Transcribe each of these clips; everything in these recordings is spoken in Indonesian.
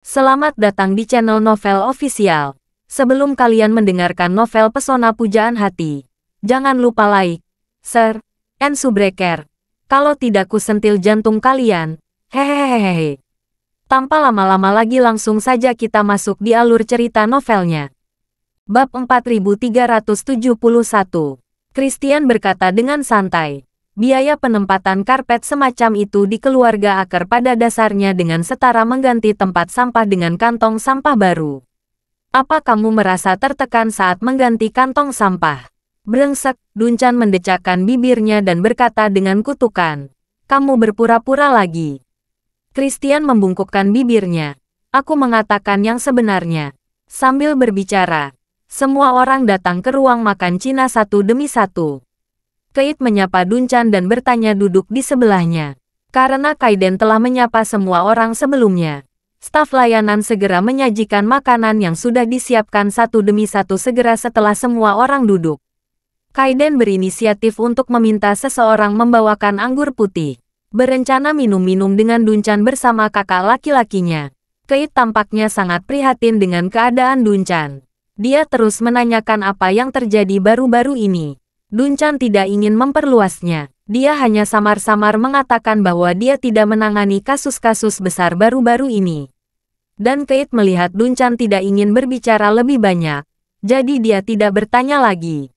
Selamat datang di channel Novel Official. Sebelum kalian mendengarkan novel Pesona Pujaan Hati, jangan lupa like, share, and subscribe. Kalau tidak kusentil jantung kalian, hehehehe. Tanpa lama-lama lagi langsung saja kita masuk di alur cerita novelnya. Bab 4371 Christian berkata dengan santai biaya penempatan karpet semacam itu di keluarga akar pada dasarnya dengan setara mengganti tempat sampah dengan kantong sampah baru. Apa kamu merasa tertekan saat mengganti kantong sampah? Brengsek, Duncan mendecakkan bibirnya dan berkata dengan kutukan. Kamu berpura-pura lagi. Christian membungkukkan bibirnya. Aku mengatakan yang sebenarnya. Sambil berbicara, semua orang datang ke ruang makan Cina satu demi satu. Keit menyapa Duncan dan bertanya duduk di sebelahnya. Karena Kaiden telah menyapa semua orang sebelumnya. Staf layanan segera menyajikan makanan yang sudah disiapkan satu demi satu segera setelah semua orang duduk. Kaiden berinisiatif untuk meminta seseorang membawakan anggur putih. Berencana minum-minum dengan Duncan bersama kakak laki-lakinya. Keit tampaknya sangat prihatin dengan keadaan Duncan. Dia terus menanyakan apa yang terjadi baru-baru ini. Duncan tidak ingin memperluasnya. Dia hanya samar-samar mengatakan bahwa dia tidak menangani kasus-kasus besar baru-baru ini. Dan Kate melihat Duncan tidak ingin berbicara lebih banyak, jadi dia tidak bertanya lagi.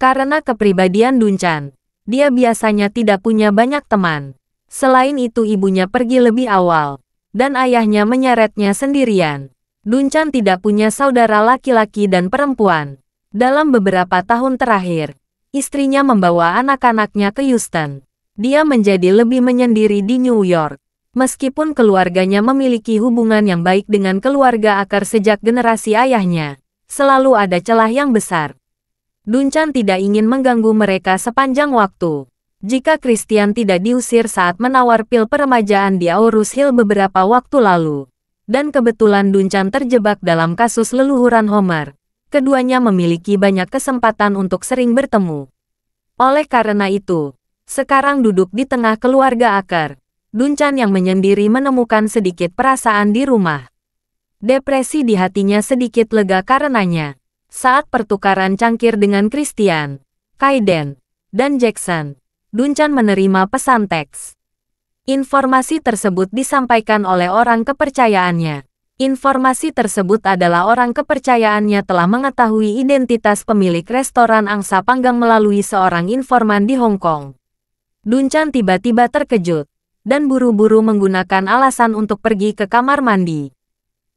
Karena kepribadian Duncan, dia biasanya tidak punya banyak teman. Selain itu ibunya pergi lebih awal, dan ayahnya menyeretnya sendirian. Duncan tidak punya saudara laki-laki dan perempuan. Dalam beberapa tahun terakhir, istrinya membawa anak-anaknya ke Houston. Dia menjadi lebih menyendiri di New York. Meskipun keluarganya memiliki hubungan yang baik dengan keluarga akar sejak generasi ayahnya, selalu ada celah yang besar. Duncan tidak ingin mengganggu mereka sepanjang waktu. Jika Christian tidak diusir saat menawar pil peremajaan di Aurus Hill beberapa waktu lalu, dan kebetulan Duncan terjebak dalam kasus leluhuran Homer, keduanya memiliki banyak kesempatan untuk sering bertemu. Oleh karena itu, sekarang duduk di tengah keluarga akar, Duncan yang menyendiri menemukan sedikit perasaan di rumah. Depresi di hatinya sedikit lega karenanya. Saat pertukaran cangkir dengan Christian, Kaiden, dan Jackson, Duncan menerima pesan teks. Informasi tersebut disampaikan oleh orang kepercayaannya. Informasi tersebut adalah orang kepercayaannya telah mengetahui identitas pemilik restoran angsa panggang melalui seorang informan di Hong Kong. Duncan tiba-tiba terkejut dan buru-buru menggunakan alasan untuk pergi ke kamar mandi.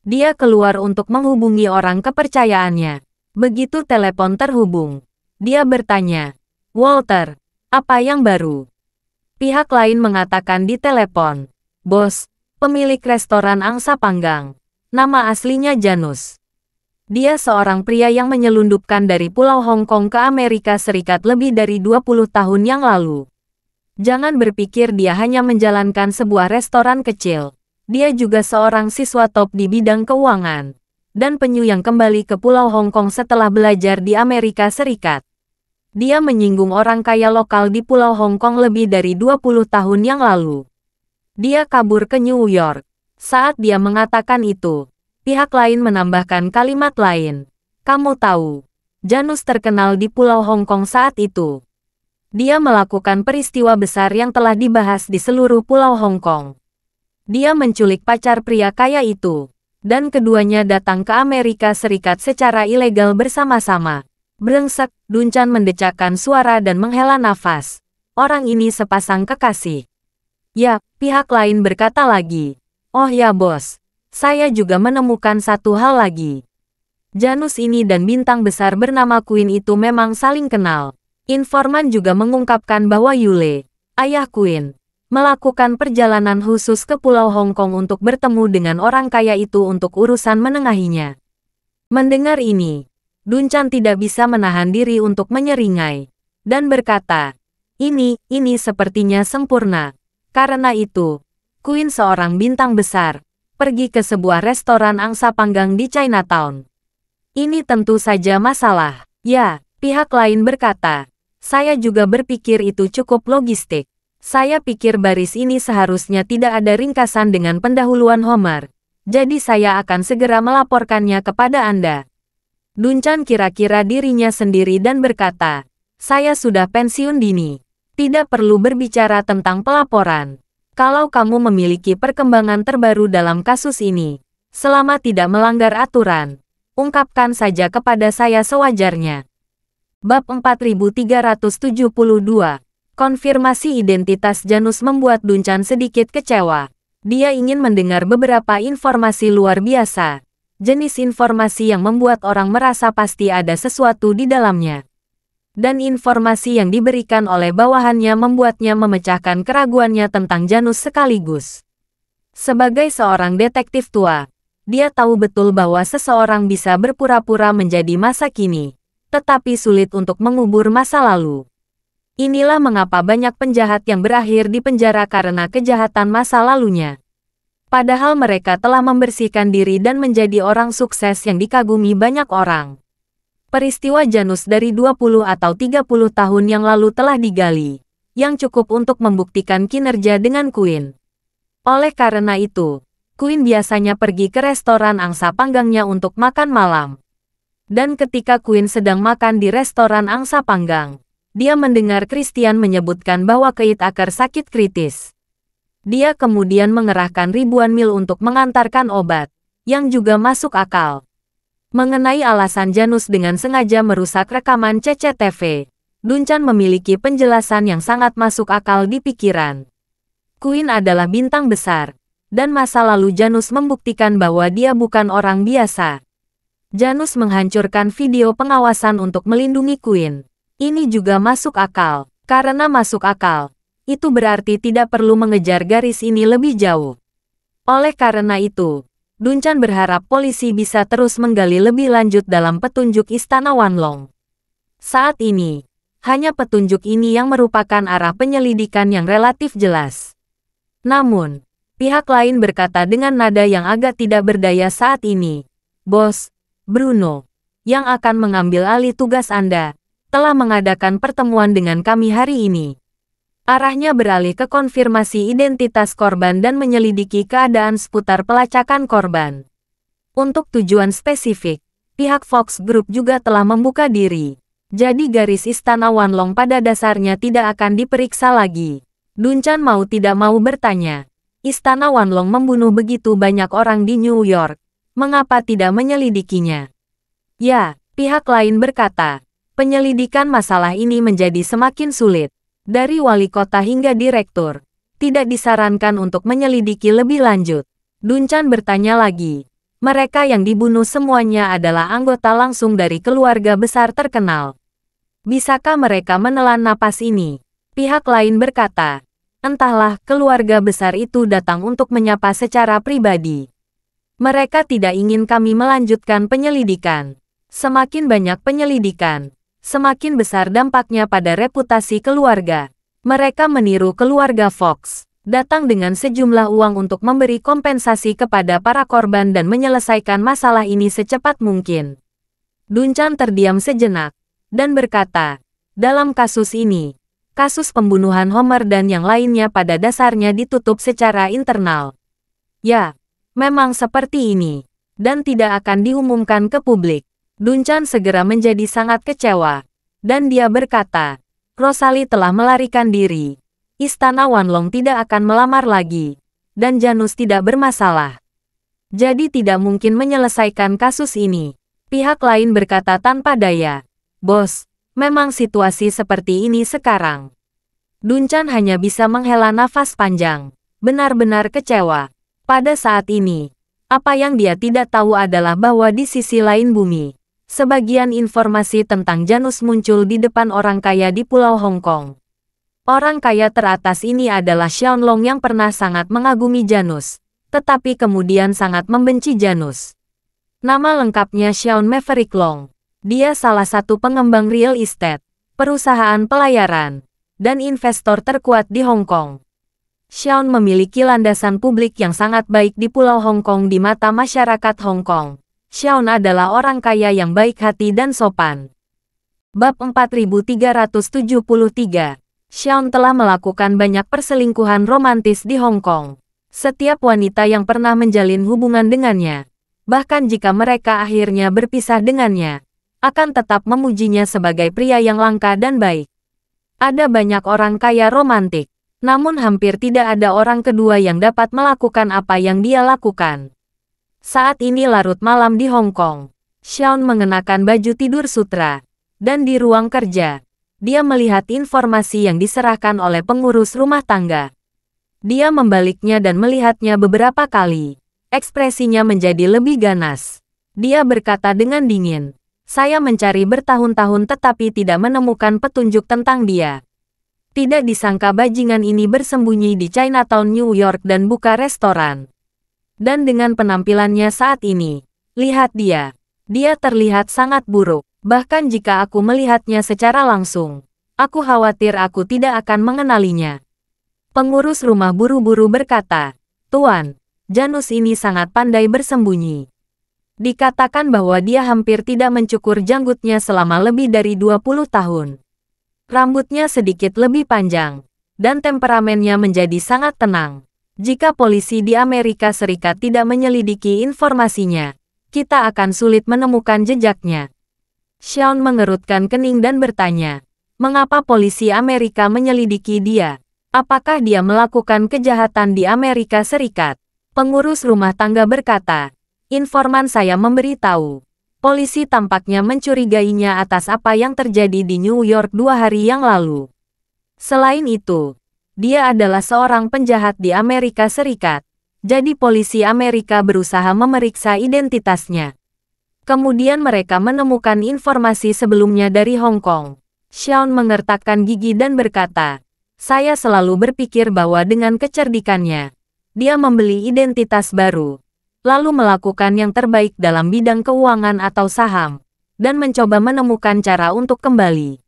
Dia keluar untuk menghubungi orang kepercayaannya. Begitu telepon terhubung, dia bertanya, Walter, apa yang baru? Pihak lain mengatakan di telepon, Bos, pemilik restoran angsa panggang, Nama aslinya Janus. Dia seorang pria yang menyelundupkan dari Pulau Hong Kong ke Amerika Serikat lebih dari 20 tahun yang lalu. Jangan berpikir dia hanya menjalankan sebuah restoran kecil. Dia juga seorang siswa top di bidang keuangan dan penyu yang kembali ke Pulau Hong Kong setelah belajar di Amerika Serikat. Dia menyinggung orang kaya lokal di Pulau Hong Kong lebih dari 20 tahun yang lalu. Dia kabur ke New York saat dia mengatakan itu, pihak lain menambahkan kalimat lain. Kamu tahu, Janus terkenal di Pulau Hong Kong saat itu. Dia melakukan peristiwa besar yang telah dibahas di seluruh Pulau Hong Kong. Dia menculik pacar pria kaya itu, dan keduanya datang ke Amerika Serikat secara ilegal bersama-sama. Brengsek, Duncan mendecakkan suara dan menghela nafas. Orang ini sepasang kekasih. Ya, pihak lain berkata lagi. Oh ya bos, saya juga menemukan satu hal lagi. Janus ini dan bintang besar bernama Queen itu memang saling kenal. Informan juga mengungkapkan bahwa Yule, ayah Queen, melakukan perjalanan khusus ke Pulau Hong Kong untuk bertemu dengan orang kaya itu untuk urusan menengahinya. Mendengar ini, Duncan tidak bisa menahan diri untuk menyeringai, dan berkata, ini, ini sepertinya sempurna. Karena itu, Queen seorang bintang besar, pergi ke sebuah restoran angsa panggang di Chinatown. Ini tentu saja masalah. Ya, pihak lain berkata, saya juga berpikir itu cukup logistik. Saya pikir baris ini seharusnya tidak ada ringkasan dengan pendahuluan Homer. Jadi saya akan segera melaporkannya kepada Anda. Duncan kira-kira dirinya sendiri dan berkata, saya sudah pensiun dini. Tidak perlu berbicara tentang pelaporan kalau kamu memiliki perkembangan terbaru dalam kasus ini. Selama tidak melanggar aturan, ungkapkan saja kepada saya sewajarnya. Bab 4372 Konfirmasi identitas Janus membuat Duncan sedikit kecewa. Dia ingin mendengar beberapa informasi luar biasa. Jenis informasi yang membuat orang merasa pasti ada sesuatu di dalamnya dan informasi yang diberikan oleh bawahannya membuatnya memecahkan keraguannya tentang Janus sekaligus. Sebagai seorang detektif tua, dia tahu betul bahwa seseorang bisa berpura-pura menjadi masa kini, tetapi sulit untuk mengubur masa lalu. Inilah mengapa banyak penjahat yang berakhir di penjara karena kejahatan masa lalunya. Padahal mereka telah membersihkan diri dan menjadi orang sukses yang dikagumi banyak orang. Peristiwa Janus dari 20 atau 30 tahun yang lalu telah digali, yang cukup untuk membuktikan kinerja dengan Queen. Oleh karena itu, Queen biasanya pergi ke restoran angsa panggangnya untuk makan malam. Dan ketika Queen sedang makan di restoran angsa panggang, dia mendengar Christian menyebutkan bahwa keit akar sakit kritis. Dia kemudian mengerahkan ribuan mil untuk mengantarkan obat, yang juga masuk akal. Mengenai alasan Janus dengan sengaja merusak rekaman CCTV, Duncan memiliki penjelasan yang sangat masuk akal di pikiran. Queen adalah bintang besar, dan masa lalu Janus membuktikan bahwa dia bukan orang biasa. Janus menghancurkan video pengawasan untuk melindungi Queen. Ini juga masuk akal, karena masuk akal. Itu berarti tidak perlu mengejar garis ini lebih jauh. Oleh karena itu, Duncan berharap polisi bisa terus menggali lebih lanjut dalam petunjuk Istana Wanlong. Saat ini, hanya petunjuk ini yang merupakan arah penyelidikan yang relatif jelas. Namun, pihak lain berkata dengan nada yang agak tidak berdaya saat ini, Bos, Bruno, yang akan mengambil alih tugas Anda, telah mengadakan pertemuan dengan kami hari ini. Arahnya beralih ke konfirmasi identitas korban dan menyelidiki keadaan seputar pelacakan korban. Untuk tujuan spesifik, pihak Fox Group juga telah membuka diri. Jadi garis Istana Wanlong pada dasarnya tidak akan diperiksa lagi. Duncan mau tidak mau bertanya. Istana Wanlong membunuh begitu banyak orang di New York. Mengapa tidak menyelidikinya? Ya, pihak lain berkata, penyelidikan masalah ini menjadi semakin sulit dari wali kota hingga direktur. Tidak disarankan untuk menyelidiki lebih lanjut. Duncan bertanya lagi. Mereka yang dibunuh semuanya adalah anggota langsung dari keluarga besar terkenal. Bisakah mereka menelan napas ini? Pihak lain berkata, entahlah keluarga besar itu datang untuk menyapa secara pribadi. Mereka tidak ingin kami melanjutkan penyelidikan. Semakin banyak penyelidikan, semakin besar dampaknya pada reputasi keluarga. Mereka meniru keluarga Fox, datang dengan sejumlah uang untuk memberi kompensasi kepada para korban dan menyelesaikan masalah ini secepat mungkin. Duncan terdiam sejenak, dan berkata, dalam kasus ini, kasus pembunuhan Homer dan yang lainnya pada dasarnya ditutup secara internal. Ya, memang seperti ini, dan tidak akan diumumkan ke publik. Duncan segera menjadi sangat kecewa. Dan dia berkata, Rosali telah melarikan diri. Istana Wanlong tidak akan melamar lagi. Dan Janus tidak bermasalah. Jadi tidak mungkin menyelesaikan kasus ini. Pihak lain berkata tanpa daya. Bos, memang situasi seperti ini sekarang. Duncan hanya bisa menghela nafas panjang. Benar-benar kecewa. Pada saat ini, apa yang dia tidak tahu adalah bahwa di sisi lain bumi, Sebagian informasi tentang Janus muncul di depan orang kaya di Pulau Hong Kong. Orang kaya teratas ini adalah Long yang pernah sangat mengagumi Janus, tetapi kemudian sangat membenci Janus. Nama lengkapnya Xiaon Maverick Long. Dia salah satu pengembang real estate, perusahaan pelayaran, dan investor terkuat di Hong Kong. Xiaon memiliki landasan publik yang sangat baik di Pulau Hong Kong di mata masyarakat Hong Kong. Xiaon adalah orang kaya yang baik hati dan sopan. Bab 4373 Xiaon telah melakukan banyak perselingkuhan romantis di Hong Kong. Setiap wanita yang pernah menjalin hubungan dengannya, bahkan jika mereka akhirnya berpisah dengannya, akan tetap memujinya sebagai pria yang langka dan baik. Ada banyak orang kaya romantik, namun hampir tidak ada orang kedua yang dapat melakukan apa yang dia lakukan. Saat ini larut malam di Hong Kong. Shaun mengenakan baju tidur sutra. Dan di ruang kerja, dia melihat informasi yang diserahkan oleh pengurus rumah tangga. Dia membaliknya dan melihatnya beberapa kali. Ekspresinya menjadi lebih ganas. Dia berkata dengan dingin, saya mencari bertahun-tahun tetapi tidak menemukan petunjuk tentang dia. Tidak disangka bajingan ini bersembunyi di Chinatown New York dan buka restoran. Dan dengan penampilannya saat ini, lihat dia. Dia terlihat sangat buruk. Bahkan jika aku melihatnya secara langsung, aku khawatir aku tidak akan mengenalinya. Pengurus rumah buru-buru berkata, Tuan, Janus ini sangat pandai bersembunyi. Dikatakan bahwa dia hampir tidak mencukur janggutnya selama lebih dari 20 tahun. Rambutnya sedikit lebih panjang, dan temperamennya menjadi sangat tenang. Jika polisi di Amerika Serikat tidak menyelidiki informasinya, kita akan sulit menemukan jejaknya. Sean mengerutkan kening dan bertanya, mengapa polisi Amerika menyelidiki dia? Apakah dia melakukan kejahatan di Amerika Serikat? Pengurus rumah tangga berkata, informan saya memberitahu. Polisi tampaknya mencurigainya atas apa yang terjadi di New York dua hari yang lalu. Selain itu, dia adalah seorang penjahat di Amerika Serikat. Jadi polisi Amerika berusaha memeriksa identitasnya. Kemudian mereka menemukan informasi sebelumnya dari Hong Kong. Shaun mengertakkan gigi dan berkata, saya selalu berpikir bahwa dengan kecerdikannya, dia membeli identitas baru, lalu melakukan yang terbaik dalam bidang keuangan atau saham, dan mencoba menemukan cara untuk kembali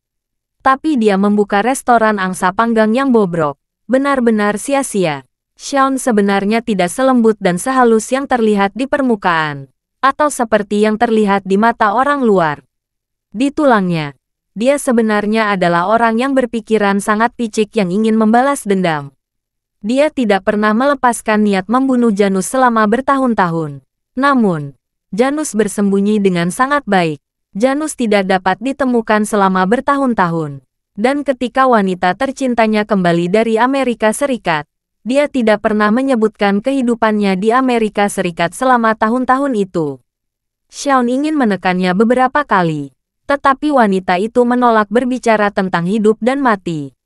tapi dia membuka restoran angsa panggang yang bobrok. Benar-benar sia-sia. Sean sebenarnya tidak selembut dan sehalus yang terlihat di permukaan. Atau seperti yang terlihat di mata orang luar. Di tulangnya, dia sebenarnya adalah orang yang berpikiran sangat picik yang ingin membalas dendam. Dia tidak pernah melepaskan niat membunuh Janus selama bertahun-tahun. Namun, Janus bersembunyi dengan sangat baik. Janus tidak dapat ditemukan selama bertahun-tahun. Dan ketika wanita tercintanya kembali dari Amerika Serikat, dia tidak pernah menyebutkan kehidupannya di Amerika Serikat selama tahun-tahun itu. Shaun ingin menekannya beberapa kali, tetapi wanita itu menolak berbicara tentang hidup dan mati.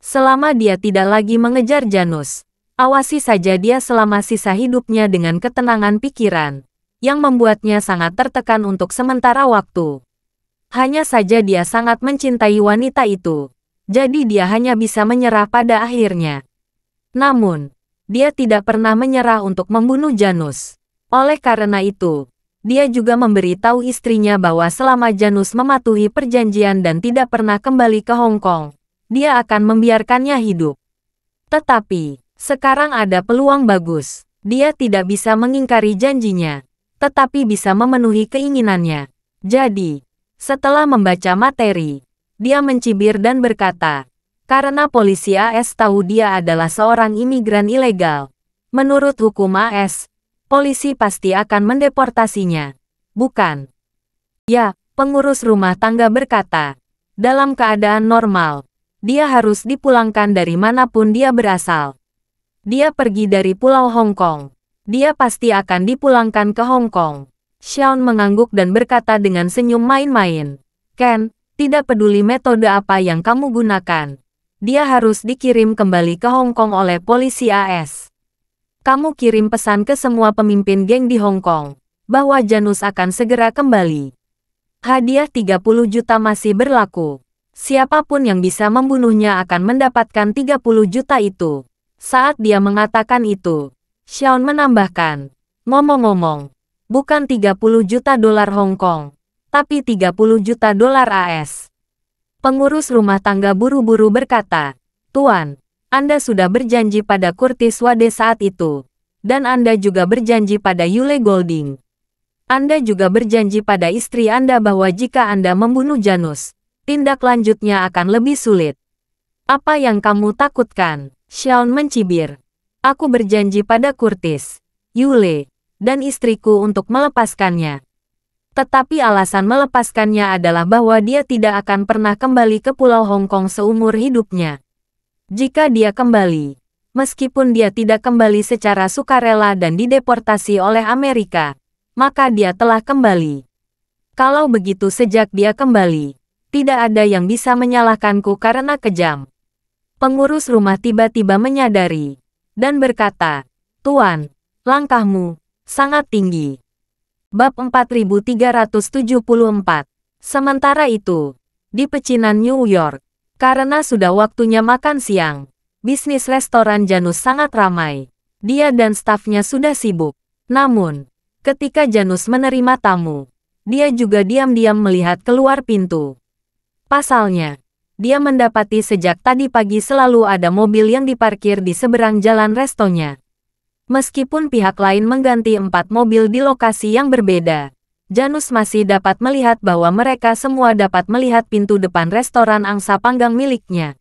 Selama dia tidak lagi mengejar Janus, awasi saja dia selama sisa hidupnya dengan ketenangan pikiran yang membuatnya sangat tertekan untuk sementara waktu. Hanya saja dia sangat mencintai wanita itu. Jadi dia hanya bisa menyerah pada akhirnya. Namun, dia tidak pernah menyerah untuk membunuh Janus. Oleh karena itu, dia juga memberi tahu istrinya bahwa selama Janus mematuhi perjanjian dan tidak pernah kembali ke Hong Kong, dia akan membiarkannya hidup. Tetapi, sekarang ada peluang bagus. Dia tidak bisa mengingkari janjinya tetapi bisa memenuhi keinginannya. Jadi, setelah membaca materi, dia mencibir dan berkata, karena polisi AS tahu dia adalah seorang imigran ilegal. Menurut hukum AS, polisi pasti akan mendeportasinya. Bukan. Ya, pengurus rumah tangga berkata, dalam keadaan normal, dia harus dipulangkan dari manapun dia berasal. Dia pergi dari Pulau Hong Kong. Dia pasti akan dipulangkan ke Hong Kong. Sean mengangguk dan berkata dengan senyum main-main. Ken, tidak peduli metode apa yang kamu gunakan. Dia harus dikirim kembali ke Hong Kong oleh polisi AS. Kamu kirim pesan ke semua pemimpin geng di Hong Kong bahwa Janus akan segera kembali. Hadiah 30 juta masih berlaku. Siapapun yang bisa membunuhnya akan mendapatkan 30 juta itu. Saat dia mengatakan itu, Sean menambahkan, ngomong-ngomong, bukan 30 juta dolar Hong Kong, tapi 30 juta dolar AS. Pengurus rumah tangga buru-buru berkata, Tuan, Anda sudah berjanji pada Curtis Wade saat itu, dan Anda juga berjanji pada Yule Golding. Anda juga berjanji pada istri Anda bahwa jika Anda membunuh Janus, tindak lanjutnya akan lebih sulit. Apa yang kamu takutkan? Sean mencibir. Aku berjanji pada Curtis, Yule, dan istriku untuk melepaskannya. Tetapi alasan melepaskannya adalah bahwa dia tidak akan pernah kembali ke Pulau Hong Kong seumur hidupnya. Jika dia kembali, meskipun dia tidak kembali secara sukarela dan dideportasi oleh Amerika, maka dia telah kembali. Kalau begitu sejak dia kembali, tidak ada yang bisa menyalahkanku karena kejam. Pengurus rumah tiba-tiba menyadari dan berkata, Tuan, langkahmu sangat tinggi. Bab 4374 Sementara itu, di pecinan New York, karena sudah waktunya makan siang, bisnis restoran Janus sangat ramai. Dia dan stafnya sudah sibuk. Namun, ketika Janus menerima tamu, dia juga diam-diam melihat keluar pintu. Pasalnya, dia mendapati sejak tadi pagi selalu ada mobil yang diparkir di seberang jalan restonya. Meskipun pihak lain mengganti empat mobil di lokasi yang berbeda, Janus masih dapat melihat bahwa mereka semua dapat melihat pintu depan restoran angsa panggang miliknya.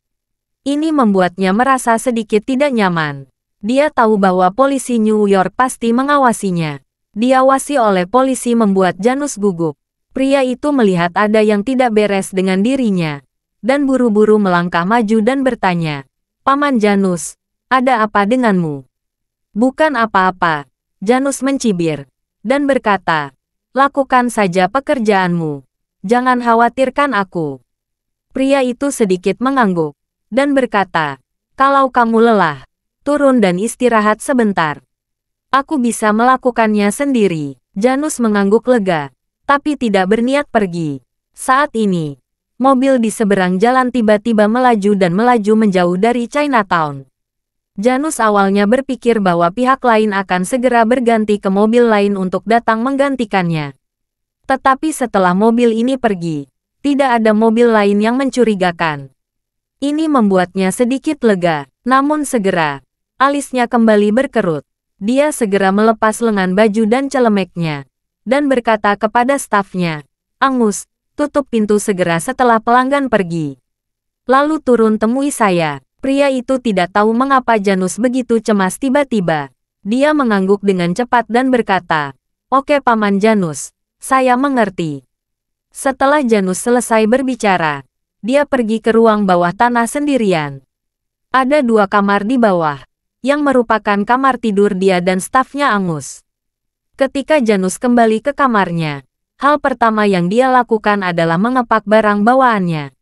Ini membuatnya merasa sedikit tidak nyaman. Dia tahu bahwa polisi New York pasti mengawasinya. Diawasi oleh polisi membuat Janus gugup. Pria itu melihat ada yang tidak beres dengan dirinya dan buru-buru melangkah maju dan bertanya, Paman Janus, ada apa denganmu? Bukan apa-apa, Janus mencibir, dan berkata, lakukan saja pekerjaanmu. Jangan khawatirkan aku. Pria itu sedikit mengangguk, dan berkata, kalau kamu lelah, turun dan istirahat sebentar. Aku bisa melakukannya sendiri. Janus mengangguk lega, tapi tidak berniat pergi. Saat ini, mobil di seberang jalan tiba-tiba melaju dan melaju menjauh dari Chinatown. Janus awalnya berpikir bahwa pihak lain akan segera berganti ke mobil lain untuk datang menggantikannya. Tetapi setelah mobil ini pergi, tidak ada mobil lain yang mencurigakan. Ini membuatnya sedikit lega, namun segera, alisnya kembali berkerut. Dia segera melepas lengan baju dan celemeknya, dan berkata kepada stafnya, Angus, tutup pintu segera setelah pelanggan pergi. Lalu turun temui saya. Pria itu tidak tahu mengapa Janus begitu cemas tiba-tiba. Dia mengangguk dengan cepat dan berkata, Oke Paman Janus, saya mengerti. Setelah Janus selesai berbicara, dia pergi ke ruang bawah tanah sendirian. Ada dua kamar di bawah, yang merupakan kamar tidur dia dan stafnya Angus. Ketika Janus kembali ke kamarnya, Hal pertama yang dia lakukan adalah mengepak barang bawaannya.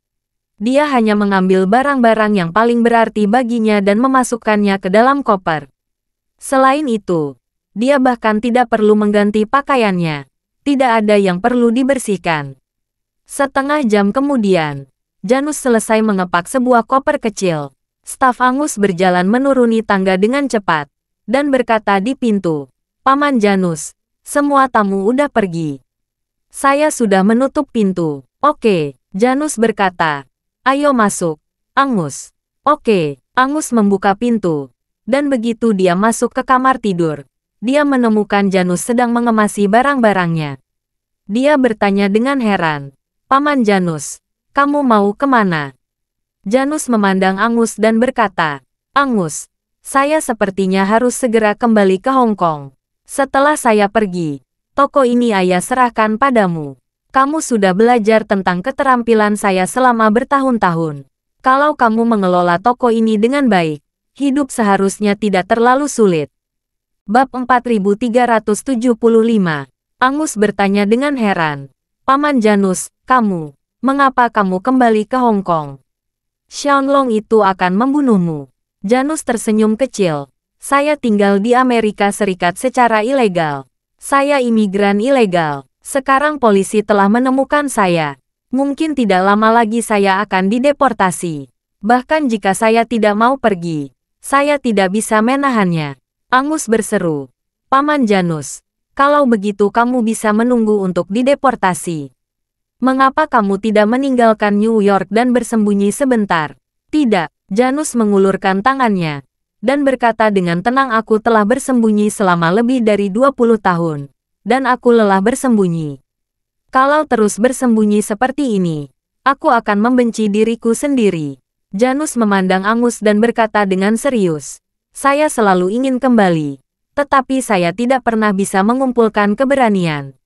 Dia hanya mengambil barang-barang yang paling berarti baginya dan memasukkannya ke dalam koper. Selain itu, dia bahkan tidak perlu mengganti pakaiannya. Tidak ada yang perlu dibersihkan. Setengah jam kemudian, Janus selesai mengepak sebuah koper kecil. Staf Angus berjalan menuruni tangga dengan cepat dan berkata di pintu, "Paman Janus, semua tamu udah pergi." Saya sudah menutup pintu. Oke, Janus berkata. Ayo masuk. Angus. Oke, Angus membuka pintu. Dan begitu dia masuk ke kamar tidur, dia menemukan Janus sedang mengemasi barang-barangnya. Dia bertanya dengan heran. Paman Janus, kamu mau kemana? Janus memandang Angus dan berkata, Angus, saya sepertinya harus segera kembali ke Hong Kong. Setelah saya pergi, toko ini ayah serahkan padamu. Kamu sudah belajar tentang keterampilan saya selama bertahun-tahun. Kalau kamu mengelola toko ini dengan baik, hidup seharusnya tidak terlalu sulit. Bab 4375 Angus bertanya dengan heran. Paman Janus, kamu, mengapa kamu kembali ke Hong Kong? Xianlong itu akan membunuhmu. Janus tersenyum kecil. Saya tinggal di Amerika Serikat secara ilegal. Saya imigran ilegal. Sekarang polisi telah menemukan saya. Mungkin tidak lama lagi saya akan dideportasi. Bahkan jika saya tidak mau pergi, saya tidak bisa menahannya. Angus berseru. Paman Janus, kalau begitu kamu bisa menunggu untuk dideportasi. Mengapa kamu tidak meninggalkan New York dan bersembunyi sebentar? Tidak, Janus mengulurkan tangannya dan berkata dengan tenang aku telah bersembunyi selama lebih dari 20 tahun, dan aku lelah bersembunyi. Kalau terus bersembunyi seperti ini, aku akan membenci diriku sendiri. Janus memandang Angus dan berkata dengan serius, saya selalu ingin kembali, tetapi saya tidak pernah bisa mengumpulkan keberanian.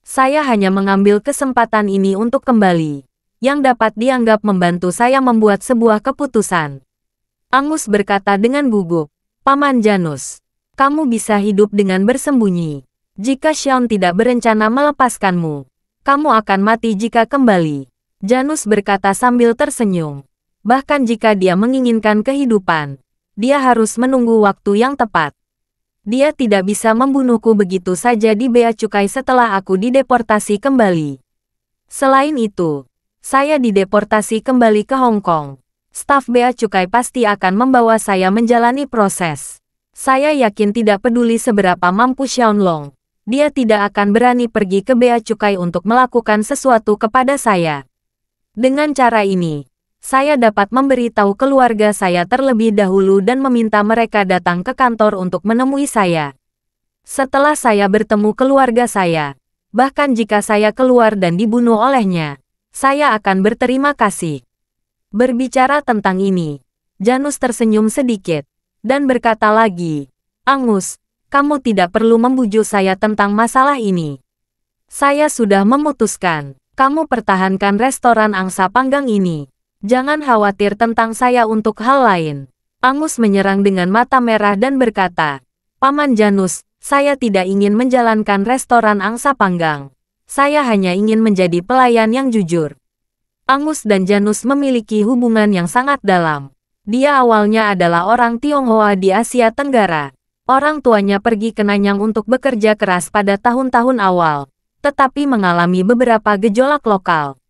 Saya hanya mengambil kesempatan ini untuk kembali, yang dapat dianggap membantu saya membuat sebuah keputusan. Angus berkata dengan gugup. Paman Janus, kamu bisa hidup dengan bersembunyi. Jika Xion tidak berencana melepaskanmu, kamu akan mati jika kembali. Janus berkata sambil tersenyum. Bahkan jika dia menginginkan kehidupan, dia harus menunggu waktu yang tepat. Dia tidak bisa membunuhku begitu saja di bea cukai setelah aku dideportasi kembali. Selain itu, saya dideportasi kembali ke Hong Kong staf Bea Cukai pasti akan membawa saya menjalani proses. Saya yakin tidak peduli seberapa mampu Long, Dia tidak akan berani pergi ke Bea Cukai untuk melakukan sesuatu kepada saya. Dengan cara ini, saya dapat memberitahu keluarga saya terlebih dahulu dan meminta mereka datang ke kantor untuk menemui saya. Setelah saya bertemu keluarga saya, bahkan jika saya keluar dan dibunuh olehnya, saya akan berterima kasih. Berbicara tentang ini, Janus tersenyum sedikit, dan berkata lagi, Angus, kamu tidak perlu membujuk saya tentang masalah ini. Saya sudah memutuskan, kamu pertahankan restoran angsa panggang ini. Jangan khawatir tentang saya untuk hal lain. Angus menyerang dengan mata merah dan berkata, Paman Janus, saya tidak ingin menjalankan restoran angsa panggang. Saya hanya ingin menjadi pelayan yang jujur. Angus dan Janus memiliki hubungan yang sangat dalam. Dia awalnya adalah orang Tionghoa di Asia Tenggara. Orang tuanya pergi ke Nanyang untuk bekerja keras pada tahun-tahun awal, tetapi mengalami beberapa gejolak lokal.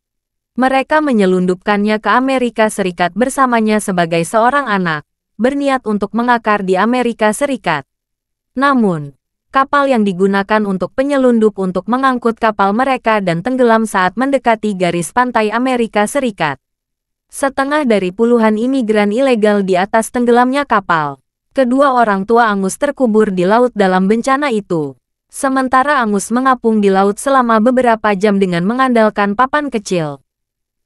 Mereka menyelundupkannya ke Amerika Serikat bersamanya sebagai seorang anak, berniat untuk mengakar di Amerika Serikat. Namun, kapal yang digunakan untuk penyelundup untuk mengangkut kapal mereka dan tenggelam saat mendekati garis pantai Amerika Serikat. Setengah dari puluhan imigran ilegal di atas tenggelamnya kapal. Kedua orang tua Angus terkubur di laut dalam bencana itu. Sementara Angus mengapung di laut selama beberapa jam dengan mengandalkan papan kecil.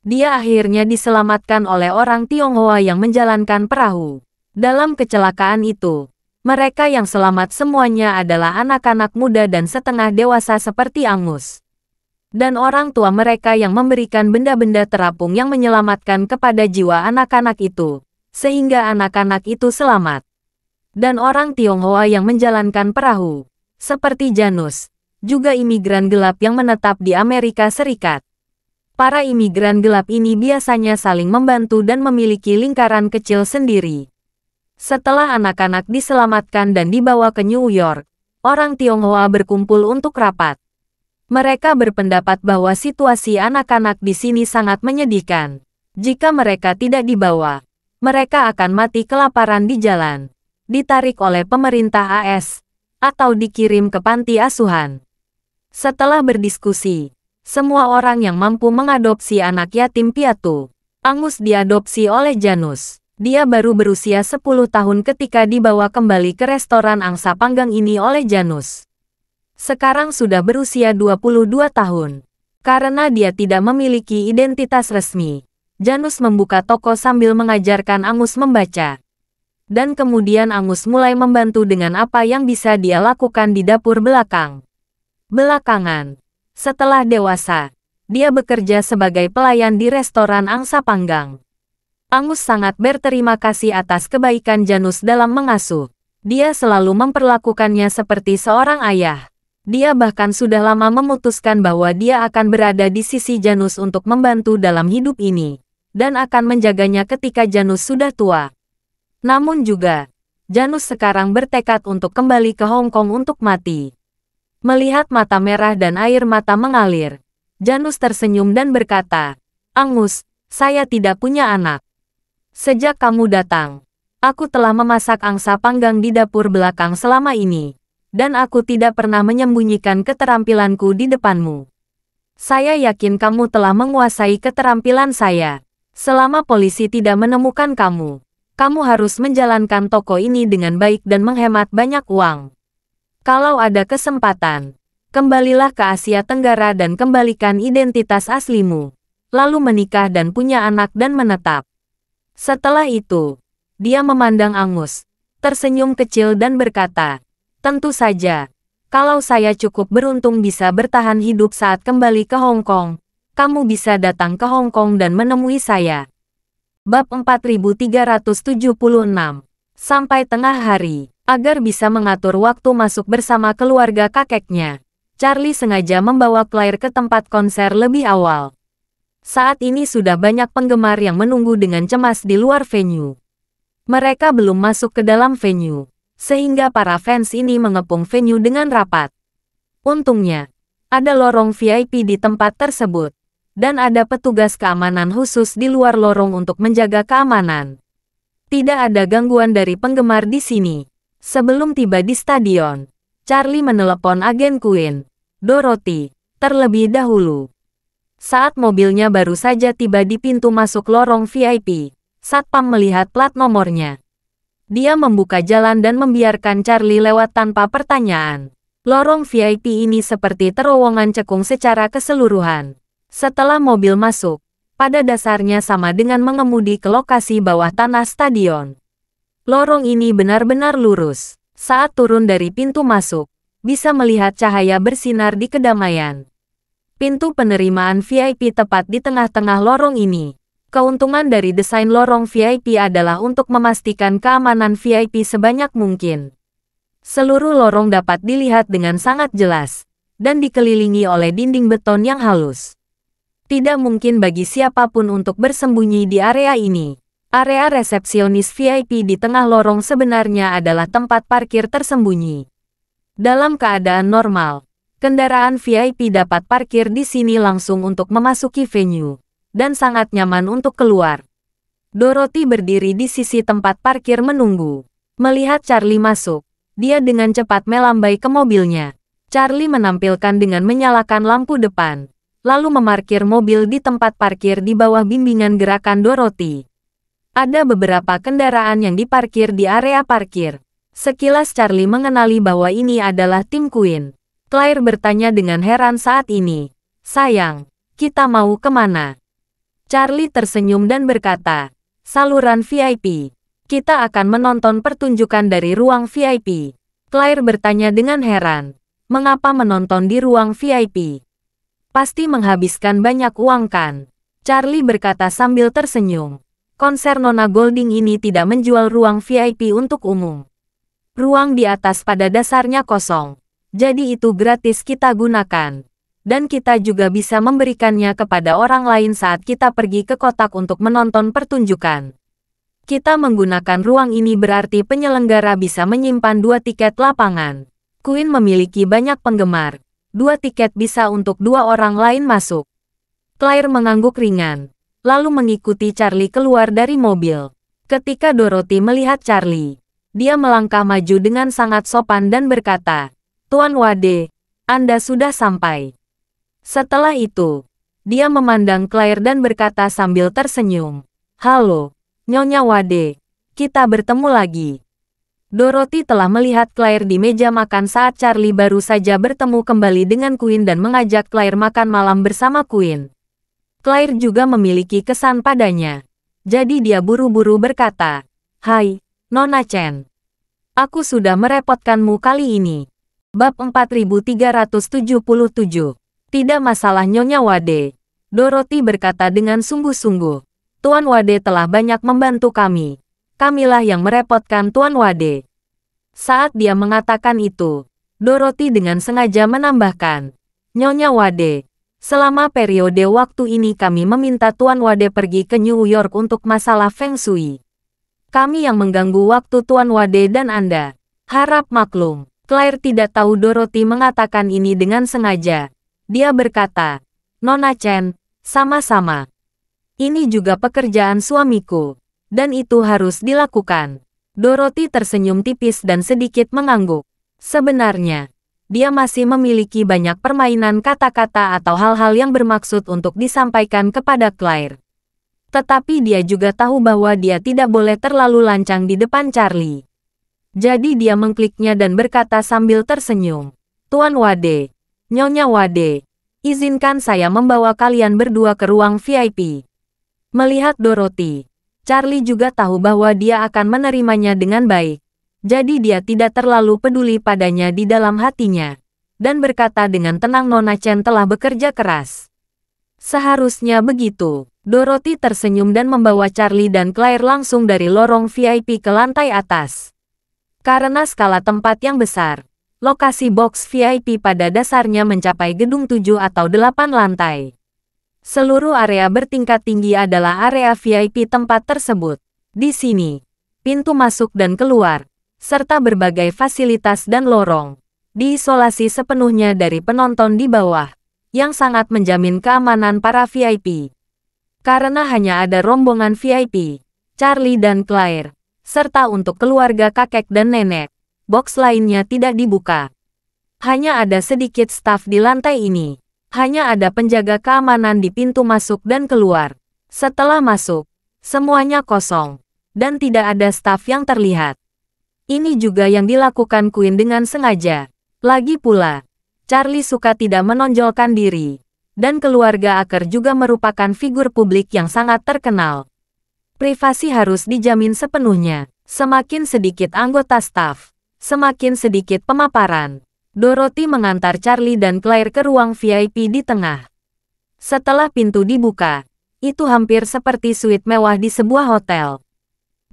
Dia akhirnya diselamatkan oleh orang Tionghoa yang menjalankan perahu. Dalam kecelakaan itu, mereka yang selamat semuanya adalah anak-anak muda dan setengah dewasa seperti Angus. Dan orang tua mereka yang memberikan benda-benda terapung yang menyelamatkan kepada jiwa anak-anak itu, sehingga anak-anak itu selamat. Dan orang Tionghoa yang menjalankan perahu, seperti Janus, juga imigran gelap yang menetap di Amerika Serikat. Para imigran gelap ini biasanya saling membantu dan memiliki lingkaran kecil sendiri setelah anak-anak diselamatkan dan dibawa ke New York, orang Tionghoa berkumpul untuk rapat. Mereka berpendapat bahwa situasi anak-anak di sini sangat menyedihkan. Jika mereka tidak dibawa, mereka akan mati kelaparan di jalan, ditarik oleh pemerintah AS, atau dikirim ke panti asuhan. Setelah berdiskusi, semua orang yang mampu mengadopsi anak yatim piatu, Angus diadopsi oleh Janus dia baru berusia 10 tahun ketika dibawa kembali ke restoran angsa panggang ini oleh Janus. Sekarang sudah berusia 22 tahun. Karena dia tidak memiliki identitas resmi, Janus membuka toko sambil mengajarkan Angus membaca. Dan kemudian Angus mulai membantu dengan apa yang bisa dia lakukan di dapur belakang. Belakangan, setelah dewasa, dia bekerja sebagai pelayan di restoran angsa panggang. Angus sangat berterima kasih atas kebaikan Janus dalam mengasuh. Dia selalu memperlakukannya seperti seorang ayah. Dia bahkan sudah lama memutuskan bahwa dia akan berada di sisi Janus untuk membantu dalam hidup ini. Dan akan menjaganya ketika Janus sudah tua. Namun juga, Janus sekarang bertekad untuk kembali ke Hong Kong untuk mati. Melihat mata merah dan air mata mengalir, Janus tersenyum dan berkata, Angus, saya tidak punya anak. Sejak kamu datang, aku telah memasak angsa panggang di dapur belakang selama ini. Dan aku tidak pernah menyembunyikan keterampilanku di depanmu. Saya yakin kamu telah menguasai keterampilan saya. Selama polisi tidak menemukan kamu, kamu harus menjalankan toko ini dengan baik dan menghemat banyak uang. Kalau ada kesempatan, kembalilah ke Asia Tenggara dan kembalikan identitas aslimu. Lalu menikah dan punya anak dan menetap. Setelah itu, dia memandang Angus, tersenyum kecil dan berkata, Tentu saja, kalau saya cukup beruntung bisa bertahan hidup saat kembali ke Hong Kong, kamu bisa datang ke Hong Kong dan menemui saya. Bab 4376 Sampai tengah hari, agar bisa mengatur waktu masuk bersama keluarga kakeknya, Charlie sengaja membawa Claire ke tempat konser lebih awal. Saat ini sudah banyak penggemar yang menunggu dengan cemas di luar venue. Mereka belum masuk ke dalam venue, sehingga para fans ini mengepung venue dengan rapat. Untungnya, ada lorong VIP di tempat tersebut, dan ada petugas keamanan khusus di luar lorong untuk menjaga keamanan. Tidak ada gangguan dari penggemar di sini. Sebelum tiba di stadion, Charlie menelepon agen Queen, Dorothy, terlebih dahulu. Saat mobilnya baru saja tiba di pintu masuk lorong VIP, Satpam melihat plat nomornya. Dia membuka jalan dan membiarkan Charlie lewat tanpa pertanyaan. Lorong VIP ini seperti terowongan cekung secara keseluruhan. Setelah mobil masuk, pada dasarnya sama dengan mengemudi ke lokasi bawah tanah stadion. Lorong ini benar-benar lurus. Saat turun dari pintu masuk, bisa melihat cahaya bersinar di kedamaian. Pintu penerimaan VIP tepat di tengah-tengah lorong ini. Keuntungan dari desain lorong VIP adalah untuk memastikan keamanan VIP sebanyak mungkin. Seluruh lorong dapat dilihat dengan sangat jelas dan dikelilingi oleh dinding beton yang halus. Tidak mungkin bagi siapapun untuk bersembunyi di area ini. Area resepsionis VIP di tengah lorong sebenarnya adalah tempat parkir tersembunyi. Dalam keadaan normal, Kendaraan VIP dapat parkir di sini langsung untuk memasuki venue, dan sangat nyaman untuk keluar. Dorothy berdiri di sisi tempat parkir menunggu. Melihat Charlie masuk, dia dengan cepat melambai ke mobilnya. Charlie menampilkan dengan menyalakan lampu depan, lalu memarkir mobil di tempat parkir di bawah bimbingan gerakan Dorothy. Ada beberapa kendaraan yang diparkir di area parkir. Sekilas Charlie mengenali bahwa ini adalah tim Queen. Claire bertanya dengan heran saat ini. Sayang, kita mau kemana? Charlie tersenyum dan berkata, saluran VIP. Kita akan menonton pertunjukan dari ruang VIP. Claire bertanya dengan heran, mengapa menonton di ruang VIP? Pasti menghabiskan banyak uang kan? Charlie berkata sambil tersenyum. Konser Nona Golding ini tidak menjual ruang VIP untuk umum. Ruang di atas pada dasarnya kosong. Jadi itu gratis kita gunakan. Dan kita juga bisa memberikannya kepada orang lain saat kita pergi ke kotak untuk menonton pertunjukan. Kita menggunakan ruang ini berarti penyelenggara bisa menyimpan dua tiket lapangan. Queen memiliki banyak penggemar. Dua tiket bisa untuk dua orang lain masuk. Claire mengangguk ringan, lalu mengikuti Charlie keluar dari mobil. Ketika Dorothy melihat Charlie, dia melangkah maju dengan sangat sopan dan berkata, Tuan Wade, Anda sudah sampai. Setelah itu, dia memandang Claire dan berkata sambil tersenyum, Halo, Nyonya Wade, kita bertemu lagi. Dorothy telah melihat Claire di meja makan saat Charlie baru saja bertemu kembali dengan Queen dan mengajak Claire makan malam bersama Queen. Claire juga memiliki kesan padanya. Jadi dia buru-buru berkata, Hai, Nona Chen. Aku sudah merepotkanmu kali ini. Bab 4377. Tidak masalah Nyonya Wade. Dorothy berkata dengan sungguh-sungguh. Tuan Wade telah banyak membantu kami. Kamilah yang merepotkan Tuan Wade. Saat dia mengatakan itu, Dorothy dengan sengaja menambahkan. Nyonya Wade, selama periode waktu ini kami meminta Tuan Wade pergi ke New York untuk masalah Feng Shui. Kami yang mengganggu waktu Tuan Wade dan Anda. Harap maklum. Claire tidak tahu Dorothy mengatakan ini dengan sengaja. Dia berkata, Nona Chen, sama-sama. Ini juga pekerjaan suamiku. Dan itu harus dilakukan. Dorothy tersenyum tipis dan sedikit mengangguk. Sebenarnya, dia masih memiliki banyak permainan kata-kata atau hal-hal yang bermaksud untuk disampaikan kepada Claire. Tetapi dia juga tahu bahwa dia tidak boleh terlalu lancang di depan Charlie. Jadi dia mengkliknya dan berkata sambil tersenyum. Tuan Wade, Nyonya Wade, izinkan saya membawa kalian berdua ke ruang VIP. Melihat Dorothy, Charlie juga tahu bahwa dia akan menerimanya dengan baik. Jadi dia tidak terlalu peduli padanya di dalam hatinya. Dan berkata dengan tenang Nona Chen telah bekerja keras. Seharusnya begitu. Dorothy tersenyum dan membawa Charlie dan Claire langsung dari lorong VIP ke lantai atas. Karena skala tempat yang besar, lokasi box VIP pada dasarnya mencapai gedung 7 atau 8 lantai. Seluruh area bertingkat tinggi adalah area VIP tempat tersebut. Di sini, pintu masuk dan keluar, serta berbagai fasilitas dan lorong, diisolasi sepenuhnya dari penonton di bawah, yang sangat menjamin keamanan para VIP. Karena hanya ada rombongan VIP, Charlie dan Claire, serta untuk keluarga kakek dan nenek. Box lainnya tidak dibuka. Hanya ada sedikit staf di lantai ini. Hanya ada penjaga keamanan di pintu masuk dan keluar. Setelah masuk, semuanya kosong. Dan tidak ada staf yang terlihat. Ini juga yang dilakukan Queen dengan sengaja. Lagi pula, Charlie suka tidak menonjolkan diri. Dan keluarga Aker juga merupakan figur publik yang sangat terkenal privasi harus dijamin sepenuhnya. Semakin sedikit anggota staf, semakin sedikit pemaparan. Dorothy mengantar Charlie dan Claire ke ruang VIP di tengah. Setelah pintu dibuka, itu hampir seperti suite mewah di sebuah hotel.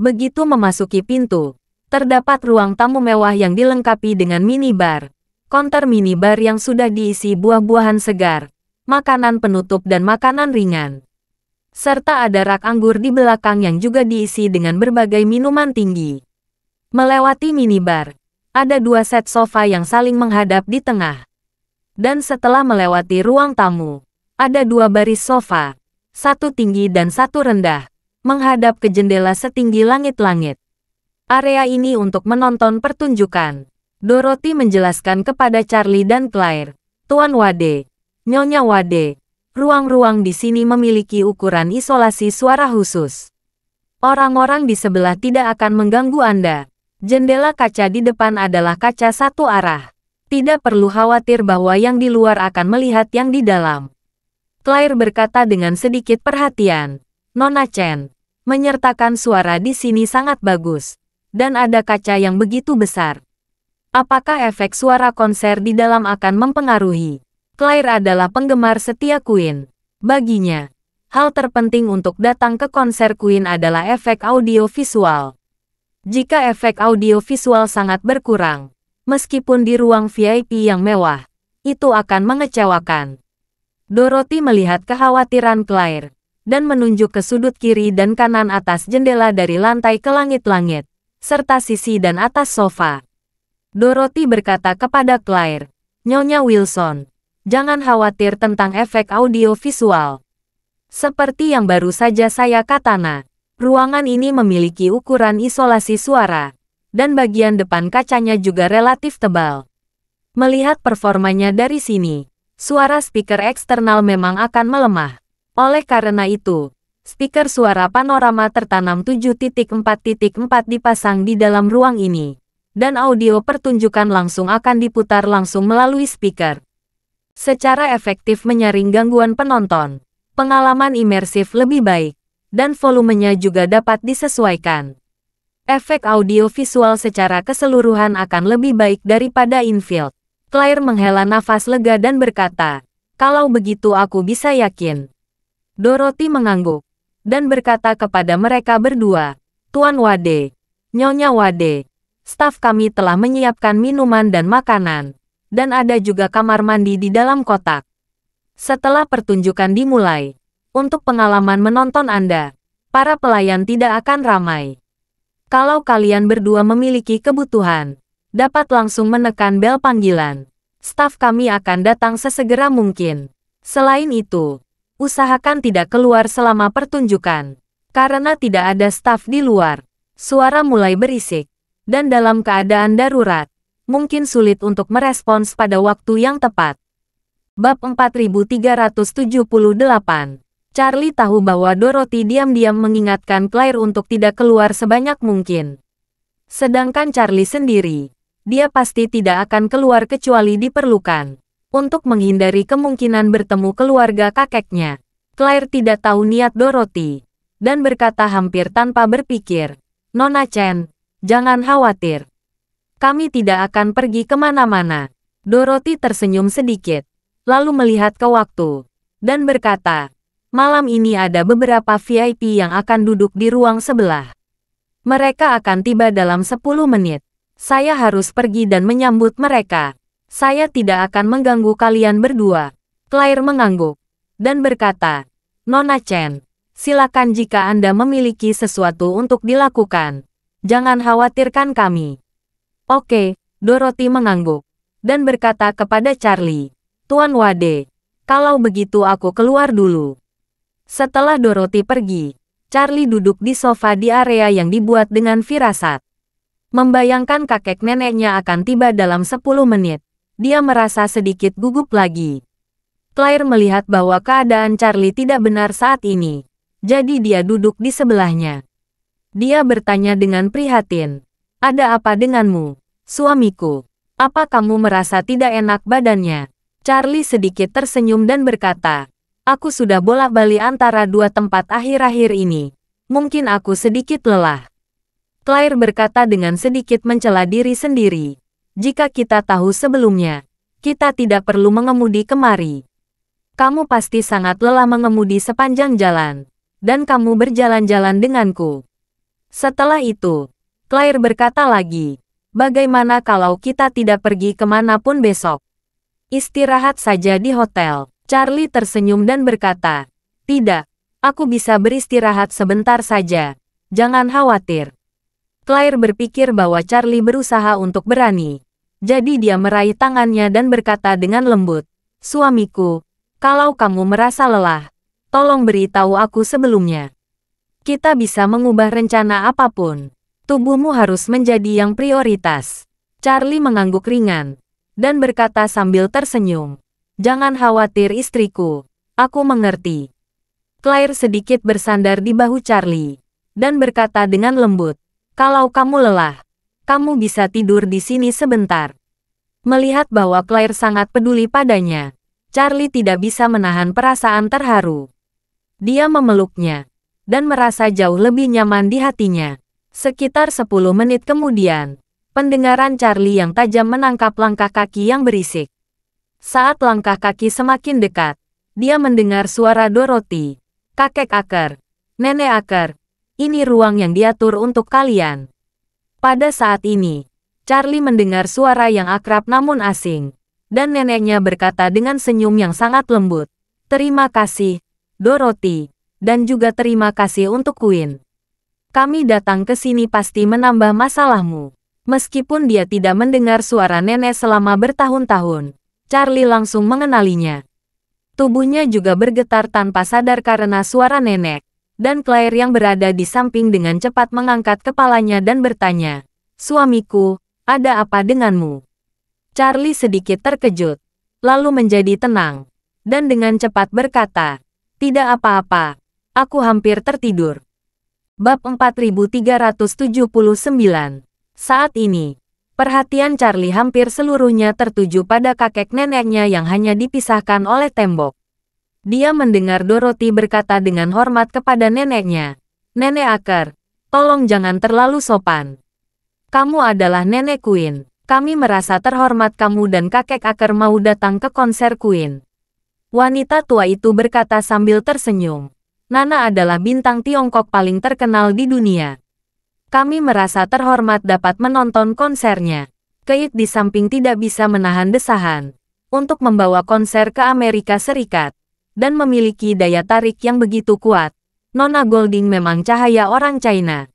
Begitu memasuki pintu, terdapat ruang tamu mewah yang dilengkapi dengan minibar, konter minibar yang sudah diisi buah-buahan segar, makanan penutup dan makanan ringan serta ada rak anggur di belakang yang juga diisi dengan berbagai minuman tinggi. Melewati minibar, ada dua set sofa yang saling menghadap di tengah. Dan setelah melewati ruang tamu, ada dua baris sofa, satu tinggi dan satu rendah, menghadap ke jendela setinggi langit-langit. Area ini untuk menonton pertunjukan. Dorothy menjelaskan kepada Charlie dan Claire, Tuan Wade, Nyonya Wade, ruang-ruang di sini memiliki ukuran isolasi suara khusus. Orang-orang di sebelah tidak akan mengganggu Anda. Jendela kaca di depan adalah kaca satu arah. Tidak perlu khawatir bahwa yang di luar akan melihat yang di dalam. Claire berkata dengan sedikit perhatian. Nona Chen, menyertakan suara di sini sangat bagus. Dan ada kaca yang begitu besar. Apakah efek suara konser di dalam akan mempengaruhi? Claire adalah penggemar setia Queen. Baginya, hal terpenting untuk datang ke konser Queen adalah efek audiovisual. Jika efek audiovisual sangat berkurang, meskipun di ruang VIP yang mewah, itu akan mengecewakan. Dorothy melihat kekhawatiran Claire dan menunjuk ke sudut kiri dan kanan atas jendela dari lantai ke langit-langit, serta sisi dan atas sofa. Dorothy berkata kepada Claire, Nyonya Wilson, jangan khawatir tentang efek audio-visual. Seperti yang baru saja saya katana, ruangan ini memiliki ukuran isolasi suara, dan bagian depan kacanya juga relatif tebal. Melihat performanya dari sini, suara speaker eksternal memang akan melemah. Oleh karena itu, speaker suara panorama tertanam 7.4.4 dipasang di dalam ruang ini, dan audio pertunjukan langsung akan diputar langsung melalui speaker secara efektif menyaring gangguan penonton. Pengalaman imersif lebih baik, dan volumenya juga dapat disesuaikan. Efek audiovisual secara keseluruhan akan lebih baik daripada infield. Claire menghela nafas lega dan berkata, kalau begitu aku bisa yakin. Dorothy mengangguk, dan berkata kepada mereka berdua, Tuan Wade, Nyonya Wade, staf kami telah menyiapkan minuman dan makanan dan ada juga kamar mandi di dalam kotak. Setelah pertunjukan dimulai, untuk pengalaman menonton Anda, para pelayan tidak akan ramai. Kalau kalian berdua memiliki kebutuhan, dapat langsung menekan bel panggilan. Staf kami akan datang sesegera mungkin. Selain itu, usahakan tidak keluar selama pertunjukan, karena tidak ada staf di luar. Suara mulai berisik, dan dalam keadaan darurat, mungkin sulit untuk merespons pada waktu yang tepat. Bab 4378 Charlie tahu bahwa Dorothy diam-diam mengingatkan Claire untuk tidak keluar sebanyak mungkin. Sedangkan Charlie sendiri, dia pasti tidak akan keluar kecuali diperlukan. Untuk menghindari kemungkinan bertemu keluarga kakeknya, Claire tidak tahu niat Dorothy, dan berkata hampir tanpa berpikir, Nona Chen, jangan khawatir. Kami tidak akan pergi kemana-mana. Dorothy tersenyum sedikit, lalu melihat ke waktu, dan berkata, Malam ini ada beberapa VIP yang akan duduk di ruang sebelah. Mereka akan tiba dalam 10 menit. Saya harus pergi dan menyambut mereka. Saya tidak akan mengganggu kalian berdua. Claire mengangguk dan berkata, Nona Chen, silakan jika Anda memiliki sesuatu untuk dilakukan. Jangan khawatirkan kami. Oke, Dorothy mengangguk. Dan berkata kepada Charlie, Tuan Wade, kalau begitu aku keluar dulu. Setelah Dorothy pergi, Charlie duduk di sofa di area yang dibuat dengan firasat. Membayangkan kakek neneknya akan tiba dalam 10 menit, dia merasa sedikit gugup lagi. Claire melihat bahwa keadaan Charlie tidak benar saat ini, jadi dia duduk di sebelahnya. Dia bertanya dengan prihatin, ada apa denganmu, suamiku? Apa kamu merasa tidak enak badannya? Charlie sedikit tersenyum dan berkata, Aku sudah bolak-balik antara dua tempat akhir-akhir ini. Mungkin aku sedikit lelah. Claire berkata dengan sedikit mencela diri sendiri. Jika kita tahu sebelumnya, kita tidak perlu mengemudi kemari. Kamu pasti sangat lelah mengemudi sepanjang jalan. Dan kamu berjalan-jalan denganku. Setelah itu, Claire berkata lagi. Bagaimana kalau kita tidak pergi kemanapun besok? Istirahat saja di hotel. Charlie tersenyum dan berkata, Tidak, aku bisa beristirahat sebentar saja. Jangan khawatir. Claire berpikir bahwa Charlie berusaha untuk berani. Jadi dia meraih tangannya dan berkata dengan lembut, Suamiku, kalau kamu merasa lelah, tolong beritahu aku sebelumnya. Kita bisa mengubah rencana apapun. Tubuhmu harus menjadi yang prioritas. Charlie mengangguk ringan dan berkata sambil tersenyum. Jangan khawatir istriku. Aku mengerti. Claire sedikit bersandar di bahu Charlie dan berkata dengan lembut. Kalau kamu lelah, kamu bisa tidur di sini sebentar. Melihat bahwa Claire sangat peduli padanya, Charlie tidak bisa menahan perasaan terharu. Dia memeluknya dan merasa jauh lebih nyaman di hatinya. Sekitar 10 menit kemudian, pendengaran Charlie yang tajam menangkap langkah kaki yang berisik. Saat langkah kaki semakin dekat, dia mendengar suara Dorothy, kakek akar, nenek akar, ini ruang yang diatur untuk kalian. Pada saat ini, Charlie mendengar suara yang akrab namun asing, dan neneknya berkata dengan senyum yang sangat lembut, Terima kasih, Dorothy, dan juga terima kasih untuk Queen. Kami datang ke sini pasti menambah masalahmu. Meskipun dia tidak mendengar suara nenek selama bertahun-tahun, Charlie langsung mengenalinya. Tubuhnya juga bergetar tanpa sadar karena suara nenek, dan Claire yang berada di samping dengan cepat mengangkat kepalanya dan bertanya, Suamiku, ada apa denganmu? Charlie sedikit terkejut, lalu menjadi tenang, dan dengan cepat berkata, Tidak apa-apa, aku hampir tertidur. Bab 4379. Saat ini, perhatian Charlie hampir seluruhnya tertuju pada kakek neneknya yang hanya dipisahkan oleh tembok. Dia mendengar Dorothy berkata dengan hormat kepada neneknya, Nenek Aker, tolong jangan terlalu sopan. Kamu adalah nenek Queen. Kami merasa terhormat kamu dan kakek Aker mau datang ke konser Queen. Wanita tua itu berkata sambil tersenyum. Nana adalah bintang Tiongkok paling terkenal di dunia. Kami merasa terhormat dapat menonton konsernya. Keit di samping tidak bisa menahan desahan untuk membawa konser ke Amerika Serikat dan memiliki daya tarik yang begitu kuat. Nona Golding memang cahaya orang China.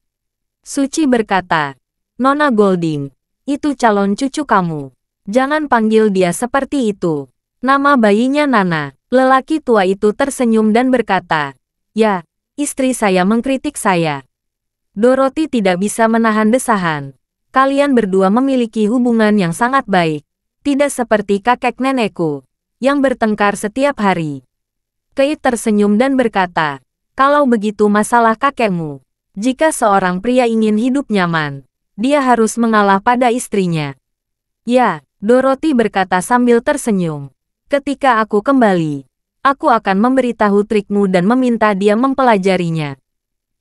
Suci berkata, Nona Golding, itu calon cucu kamu. Jangan panggil dia seperti itu. Nama bayinya Nana. Lelaki tua itu tersenyum dan berkata, Ya, istri saya mengkritik saya. Dorothy tidak bisa menahan desahan. Kalian berdua memiliki hubungan yang sangat baik. Tidak seperti kakek nenekku, yang bertengkar setiap hari. Kate tersenyum dan berkata, kalau begitu masalah kakekmu. Jika seorang pria ingin hidup nyaman, dia harus mengalah pada istrinya. Ya, Dorothy berkata sambil tersenyum. Ketika aku kembali, aku akan memberitahu trikmu dan meminta dia mempelajarinya.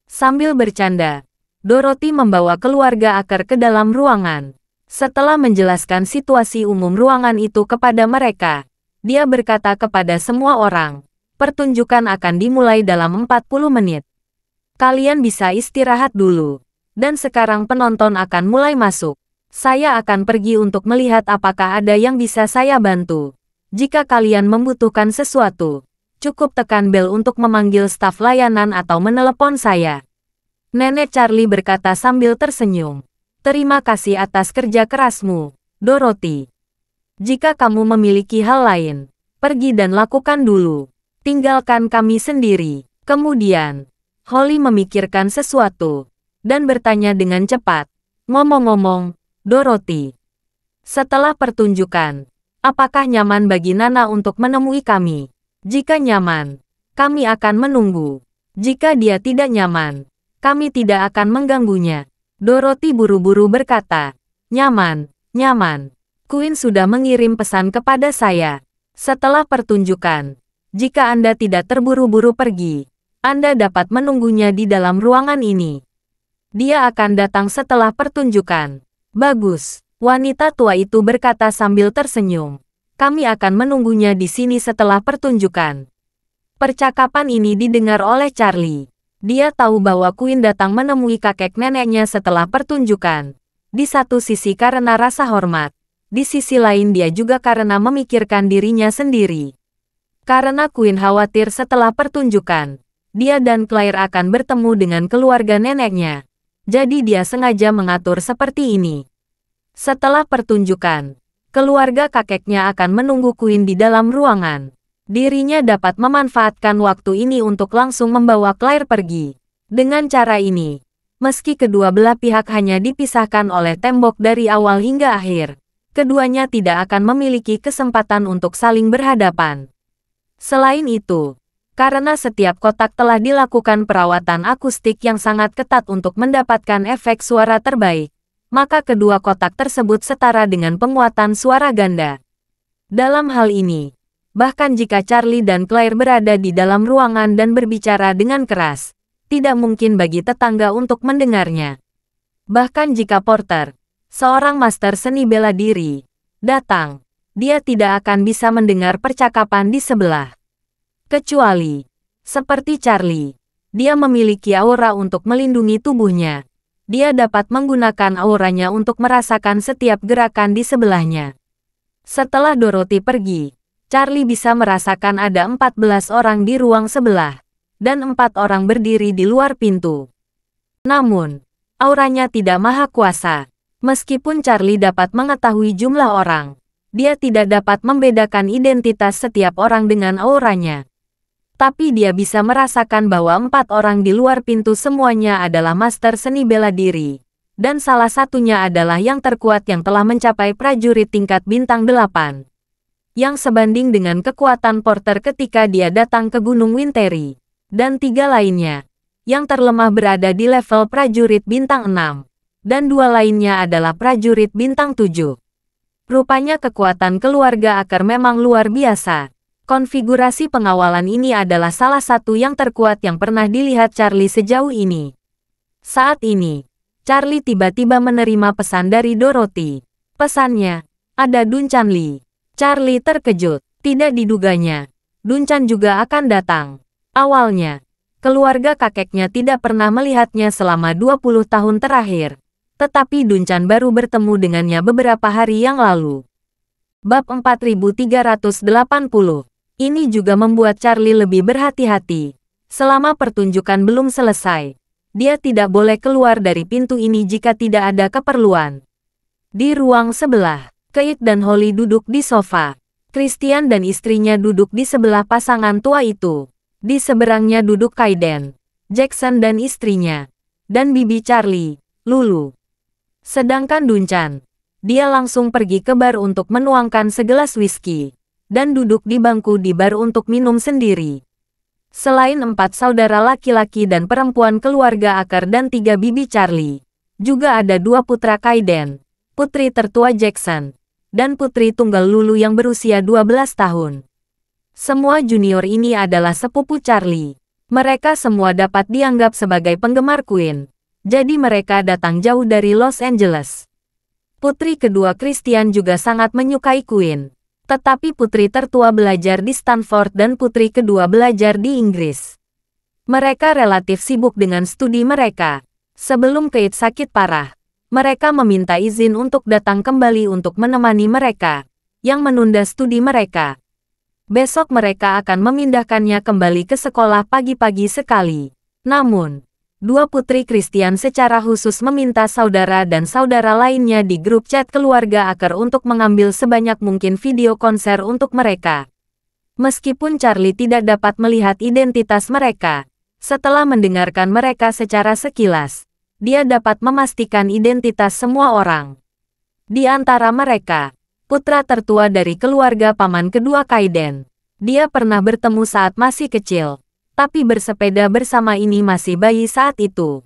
Sambil bercanda, Dorothy membawa keluarga akar ke dalam ruangan. Setelah menjelaskan situasi umum ruangan itu kepada mereka, dia berkata kepada semua orang, pertunjukan akan dimulai dalam 40 menit. Kalian bisa istirahat dulu. Dan sekarang penonton akan mulai masuk. Saya akan pergi untuk melihat apakah ada yang bisa saya bantu. Jika kalian membutuhkan sesuatu, cukup tekan bel untuk memanggil staf layanan atau menelepon saya. Nenek Charlie berkata sambil tersenyum. Terima kasih atas kerja kerasmu, Dorothy. Jika kamu memiliki hal lain, pergi dan lakukan dulu. Tinggalkan kami sendiri. Kemudian, Holly memikirkan sesuatu dan bertanya dengan cepat. Ngomong-ngomong, Dorothy. Setelah pertunjukan, Apakah nyaman bagi Nana untuk menemui kami? Jika nyaman, kami akan menunggu. Jika dia tidak nyaman, kami tidak akan mengganggunya. Dorothy buru-buru berkata, Nyaman, nyaman. Queen sudah mengirim pesan kepada saya. Setelah pertunjukan, jika Anda tidak terburu-buru pergi, Anda dapat menunggunya di dalam ruangan ini. Dia akan datang setelah pertunjukan. Bagus. Wanita tua itu berkata sambil tersenyum. Kami akan menunggunya di sini setelah pertunjukan. Percakapan ini didengar oleh Charlie. Dia tahu bahwa Queen datang menemui kakek neneknya setelah pertunjukan. Di satu sisi karena rasa hormat. Di sisi lain dia juga karena memikirkan dirinya sendiri. Karena Queen khawatir setelah pertunjukan, dia dan Claire akan bertemu dengan keluarga neneknya. Jadi dia sengaja mengatur seperti ini. Setelah pertunjukan, keluarga kakeknya akan menunggu Queen di dalam ruangan. Dirinya dapat memanfaatkan waktu ini untuk langsung membawa Claire pergi. Dengan cara ini, meski kedua belah pihak hanya dipisahkan oleh tembok dari awal hingga akhir, keduanya tidak akan memiliki kesempatan untuk saling berhadapan. Selain itu, karena setiap kotak telah dilakukan perawatan akustik yang sangat ketat untuk mendapatkan efek suara terbaik, maka kedua kotak tersebut setara dengan penguatan suara ganda. Dalam hal ini, bahkan jika Charlie dan Claire berada di dalam ruangan dan berbicara dengan keras, tidak mungkin bagi tetangga untuk mendengarnya. Bahkan jika Porter, seorang master seni bela diri, datang, dia tidak akan bisa mendengar percakapan di sebelah. Kecuali, seperti Charlie, dia memiliki aura untuk melindungi tubuhnya dia dapat menggunakan auranya untuk merasakan setiap gerakan di sebelahnya. Setelah Dorothy pergi, Charlie bisa merasakan ada 14 orang di ruang sebelah, dan empat orang berdiri di luar pintu. Namun, auranya tidak maha kuasa. Meskipun Charlie dapat mengetahui jumlah orang, dia tidak dapat membedakan identitas setiap orang dengan auranya tapi dia bisa merasakan bahwa empat orang di luar pintu semuanya adalah master seni bela diri. Dan salah satunya adalah yang terkuat yang telah mencapai prajurit tingkat bintang 8. Yang sebanding dengan kekuatan Porter ketika dia datang ke Gunung Winteri. Dan tiga lainnya. Yang terlemah berada di level prajurit bintang 6. Dan dua lainnya adalah prajurit bintang 7. Rupanya kekuatan keluarga akar memang luar biasa Konfigurasi pengawalan ini adalah salah satu yang terkuat yang pernah dilihat Charlie sejauh ini. Saat ini, Charlie tiba-tiba menerima pesan dari Dorothy. Pesannya, ada Duncan Lee. Charlie terkejut, tidak diduganya. Duncan juga akan datang. Awalnya, keluarga kakeknya tidak pernah melihatnya selama 20 tahun terakhir. Tetapi Duncan baru bertemu dengannya beberapa hari yang lalu. Bab 4380 ini juga membuat Charlie lebih berhati-hati. Selama pertunjukan belum selesai, dia tidak boleh keluar dari pintu ini jika tidak ada keperluan. Di ruang sebelah, Keit dan Holly duduk di sofa. Christian dan istrinya duduk di sebelah pasangan tua itu. Di seberangnya duduk Kaiden, Jackson dan istrinya, dan bibi Charlie, Lulu. Sedangkan Duncan, dia langsung pergi ke bar untuk menuangkan segelas whisky dan duduk di bangku di bar untuk minum sendiri. Selain empat saudara laki-laki dan perempuan keluarga Akar dan tiga bibi Charlie, juga ada dua putra Kaiden, putri tertua Jackson, dan putri tunggal Lulu yang berusia 12 tahun. Semua junior ini adalah sepupu Charlie. Mereka semua dapat dianggap sebagai penggemar Queen, jadi mereka datang jauh dari Los Angeles. Putri kedua Christian juga sangat menyukai Queen. Tetapi putri tertua belajar di Stanford dan putri kedua belajar di Inggris. Mereka relatif sibuk dengan studi mereka. Sebelum Kate sakit parah, mereka meminta izin untuk datang kembali untuk menemani mereka, yang menunda studi mereka. Besok mereka akan memindahkannya kembali ke sekolah pagi-pagi sekali. Namun, dua putri Kristian secara khusus meminta saudara dan saudara lainnya di grup chat keluarga Aker untuk mengambil sebanyak mungkin video konser untuk mereka. Meskipun Charlie tidak dapat melihat identitas mereka, setelah mendengarkan mereka secara sekilas, dia dapat memastikan identitas semua orang. Di antara mereka, putra tertua dari keluarga paman kedua Kaiden. Dia pernah bertemu saat masih kecil, tapi bersepeda bersama ini masih bayi saat itu.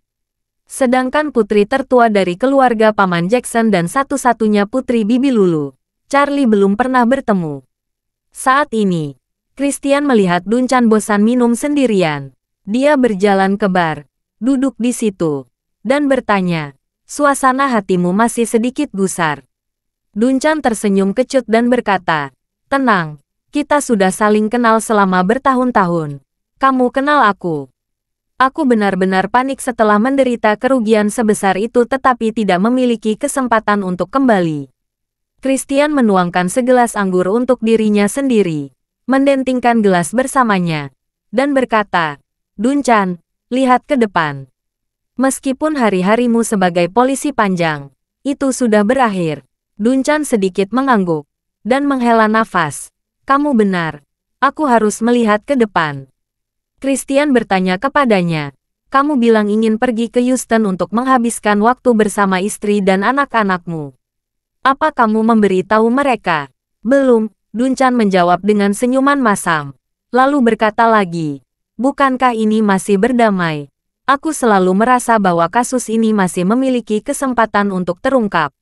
Sedangkan putri tertua dari keluarga Paman Jackson dan satu-satunya putri Bibi Lulu, Charlie belum pernah bertemu. Saat ini, Christian melihat Duncan bosan minum sendirian. Dia berjalan ke bar, duduk di situ, dan bertanya, suasana hatimu masih sedikit gusar. Duncan tersenyum kecut dan berkata, tenang, kita sudah saling kenal selama bertahun-tahun kamu kenal aku. Aku benar-benar panik setelah menderita kerugian sebesar itu tetapi tidak memiliki kesempatan untuk kembali. Christian menuangkan segelas anggur untuk dirinya sendiri, mendentingkan gelas bersamanya, dan berkata, Duncan, lihat ke depan. Meskipun hari-harimu sebagai polisi panjang, itu sudah berakhir. Duncan sedikit mengangguk, dan menghela nafas. Kamu benar, aku harus melihat ke depan. Christian bertanya kepadanya. Kamu bilang ingin pergi ke Houston untuk menghabiskan waktu bersama istri dan anak-anakmu. Apa kamu memberitahu mereka? Belum, Duncan menjawab dengan senyuman masam. Lalu berkata lagi, bukankah ini masih berdamai? Aku selalu merasa bahwa kasus ini masih memiliki kesempatan untuk terungkap.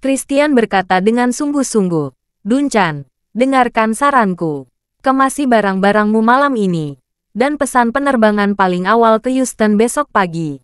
Christian berkata dengan sungguh-sungguh, Duncan, dengarkan saranku. Kemasi barang-barangmu malam ini dan pesan penerbangan paling awal ke Houston besok pagi.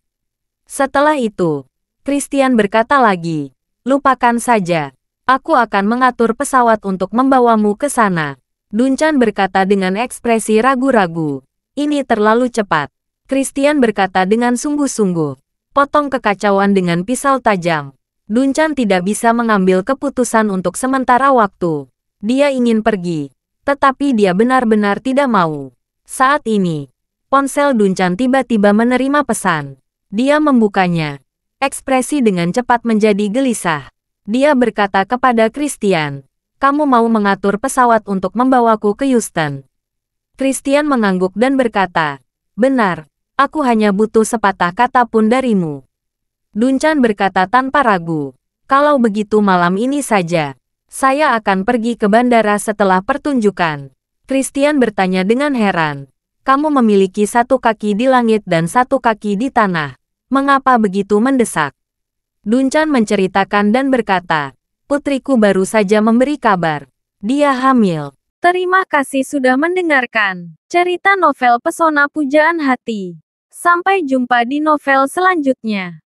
Setelah itu, Christian berkata lagi, lupakan saja, aku akan mengatur pesawat untuk membawamu ke sana. Duncan berkata dengan ekspresi ragu-ragu, ini terlalu cepat. Christian berkata dengan sungguh-sungguh, potong kekacauan dengan pisau tajam. Duncan tidak bisa mengambil keputusan untuk sementara waktu. Dia ingin pergi, tetapi dia benar-benar tidak mau. Saat ini, ponsel Duncan tiba-tiba menerima pesan. Dia membukanya. Ekspresi dengan cepat menjadi gelisah. Dia berkata kepada Christian, kamu mau mengatur pesawat untuk membawaku ke Houston. Christian mengangguk dan berkata, benar, aku hanya butuh sepatah kata pun darimu. Duncan berkata tanpa ragu, kalau begitu malam ini saja, saya akan pergi ke bandara setelah pertunjukan. Christian bertanya dengan heran. Kamu memiliki satu kaki di langit dan satu kaki di tanah. Mengapa begitu mendesak? Duncan menceritakan dan berkata, Putriku baru saja memberi kabar. Dia hamil. Terima kasih sudah mendengarkan cerita novel Pesona Pujaan Hati. Sampai jumpa di novel selanjutnya.